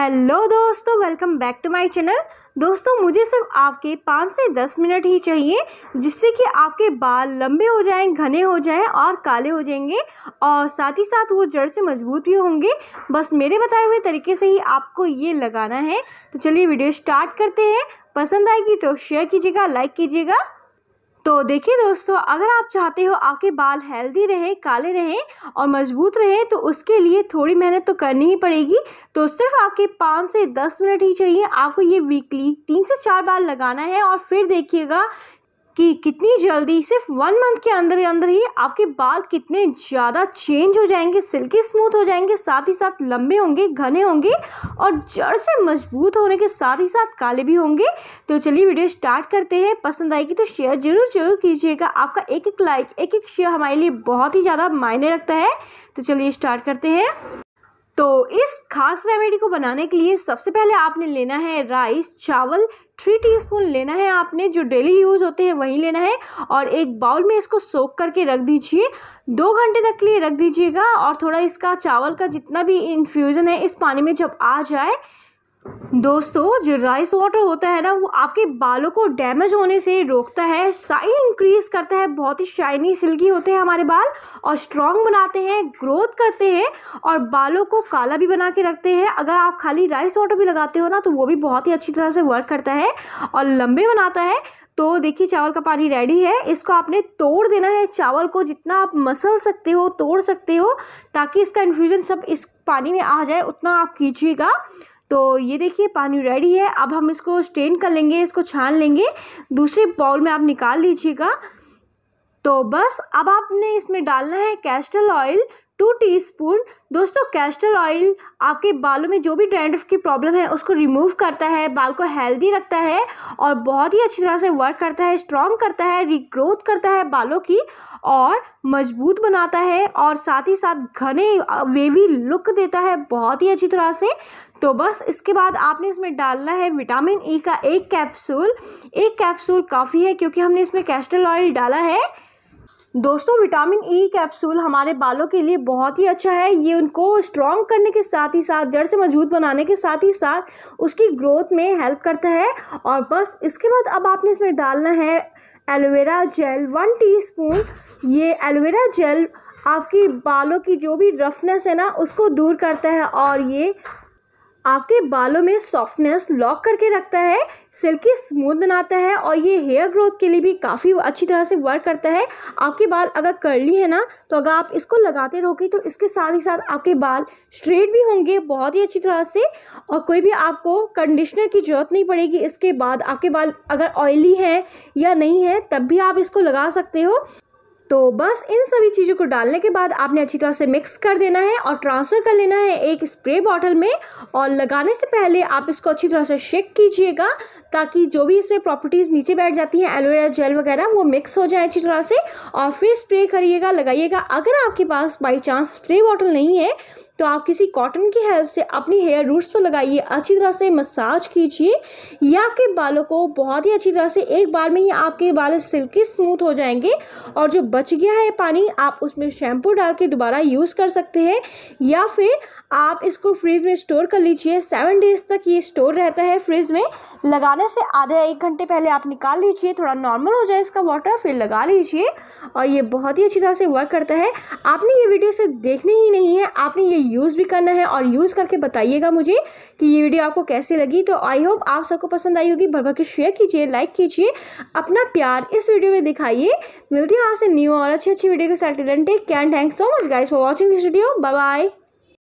hello दोस्तों welcome back to my channel दोस्तों मुझे सिर्फ आपके पाँच से दस मिनट ही चाहिए जिससे कि आपके बाल लंबे हो जाएं घने हो जाएं और काले हो जाएंगे और साथ ही साथ वो जड़ से मजबूत भी होंगे बस मेरे बताए हुए तरीके से ही आपको ये लगाना है तो चलिए वीडियो स्टार्ट करते हैं पसंद आएगी तो शेयर कीजिएगा लाइक कीजिएगा तो देखिए दोस्तों अगर आप चाहते हो आपके बाल हेल्दी रहे काले रहे और मजबूत रहे तो उसके लिए थोड़ी मेहनत तो करनी ही पड़ेगी तो सिर्फ आपके पाँच से दस मिनट ही चाहिए आपको ये वीकली तीन से चार बार लगाना है और फिर देखिएगा कि कितनी जल्दी सिर्फ वन मंथ के अंदर अंदर ही आपके बाल कितने ज़्यादा चेंज हो जाएंगे सिल्की स्मूथ हो जाएंगे साथ ही साथ लंबे होंगे घने होंगे और जड़ से मजबूत होने के साथ ही साथ काले भी होंगे तो चलिए वीडियो स्टार्ट करते हैं पसंद आएगी तो शेयर जरूर जरूर कीजिएगा आपका एक एक लाइक एक एक शेयर हमारे लिए बहुत ही ज़्यादा मायने रखता है तो चलिए स्टार्ट करते हैं तो इस खास रेमेडी को बनाने के लिए सबसे पहले आपने लेना है राइस चावल थ्री टीस्पून लेना है आपने जो डेली यूज़ होते हैं वही लेना है और एक बाउल में इसको सोख करके रख दीजिए दो घंटे तक के लिए रख दीजिएगा और थोड़ा इसका चावल का जितना भी इन्फ्यूज़न है इस पानी में जब आ जाए दोस्तों जो राइस वाटर होता है ना वो आपके बालों को डैमेज होने से रोकता है साइन इंक्रीज करता है बहुत ही शाइनी सिल्की होते हैं हमारे बाल और स्ट्रॉन्ग बनाते हैं ग्रोथ करते हैं और बालों को काला भी बना के रखते हैं अगर आप खाली राइस वाटर भी लगाते हो ना तो वो भी बहुत ही अच्छी तरह से वर्क करता है और लंबे बनाता है तो देखिए चावल का पानी रेडी है इसको आपने तोड़ देना है चावल को जितना आप मसल सकते हो तोड़ सकते हो ताकि इसका इन्फ्यूजन सब इस पानी में आ जाए उतना आप कीजिएगा तो ये देखिए पानी रेडी है अब हम इसको स्टेन कर लेंगे इसको छान लेंगे दूसरे बाउल में आप निकाल लीजिएगा तो बस अब आपने इसमें डालना है कैस्टल ऑयल टू टीस्पून दोस्तों कैस्टर ऑयल आपके बालों में जो भी डैंड्रफ की प्रॉब्लम है उसको रिमूव करता है बाल को हेल्दी रखता है और बहुत ही अच्छी तरह से वर्क करता है स्ट्रॉन्ग करता है रिग्रोथ करता है बालों की और मजबूत बनाता है और साथ ही साथ घने वेवी लुक देता है बहुत ही अच्छी तरह से तो बस इसके बाद आपने इसमें डालना है विटामिन ई e का एक कैप्सूल एक कैप्सूल काफ़ी है क्योंकि हमने इसमें कैस्टर ऑयल डाला है दोस्तों विटामिन ई e कैप्सूल हमारे बालों के लिए बहुत ही अच्छा है ये उनको स्ट्रॉन्ग करने के साथ ही साथ जड़ से मजबूत बनाने के साथ ही साथ उसकी ग्रोथ में हेल्प करता है और बस इसके बाद अब आपने इसमें डालना है एलोवेरा जेल वन टीस्पून ये एलोवेरा जेल आपकी बालों की जो भी रफनेस है ना उसको दूर करता है और ये आपके बालों में सॉफ्टनेस लॉक करके रखता है सिल्की स्मूथ बनाता है और ये हेयर ग्रोथ के लिए भी काफ़ी अच्छी तरह से वर्क करता है आपके बाल अगर कर्ली है ना तो अगर आप इसको लगाते रहोगे तो इसके साथ ही साथ आपके बाल स्ट्रेट भी होंगे बहुत ही अच्छी तरह से और कोई भी आपको कंडीशनर की ज़रूरत नहीं पड़ेगी इसके बाद आपके बाल अगर ऑयली है या नहीं है तब भी आप इसको लगा सकते हो तो बस इन सभी चीज़ों को डालने के बाद आपने अच्छी तरह से मिक्स कर देना है और ट्रांसफ़र कर लेना है एक स्प्रे बॉटल में और लगाने से पहले आप इसको अच्छी तरह से शेक कीजिएगा ताकि जो भी इसमें प्रॉपर्टीज़ नीचे बैठ जाती हैं एलोवेरा जेल वगैरह वो मिक्स हो जाए अच्छी तरह से और फिर स्प्रे करिएगा लगाइएगा अगर आपके पास बाई चांस स्प्रे बॉटल नहीं है तो आप किसी कॉटन की हेल्प से अपनी हेयर रूट्स पर लगाइए अच्छी तरह से मसाज कीजिए या आपके बालों को बहुत ही अच्छी तरह से एक बार में ही आपके बाल सिल्की स्मूथ हो जाएंगे और जो बच गया है पानी आप उसमें शैम्पू डाल के दोबारा यूज़ कर सकते हैं या फिर आप इसको फ्रिज में स्टोर कर लीजिए सेवन डेज तक ये स्टोर रहता है फ्रिज में लगाने से आधे एक घंटे पहले आप निकाल लीजिए थोड़ा नॉर्मल हो जाए इसका वाटर फिर लगा लीजिए और ये बहुत ही अच्छी तरह से वर्क करता है आपने ये वीडियो सिर्फ देखनी ही नहीं है आपने ये यूज़ भी करना है और यूज़ करके बताइएगा मुझे कि ये वीडियो आपको कैसे लगी तो आई होप आप सबको पसंद आई होगी भर भर के शेयर कीजिए लाइक कीजिए अपना प्यार इस वीडियो में दिखाइए मिलती है आपसे न्यू और अच्छी अच्छी वीडियो के साथ take care thank so much guys for watching this video bye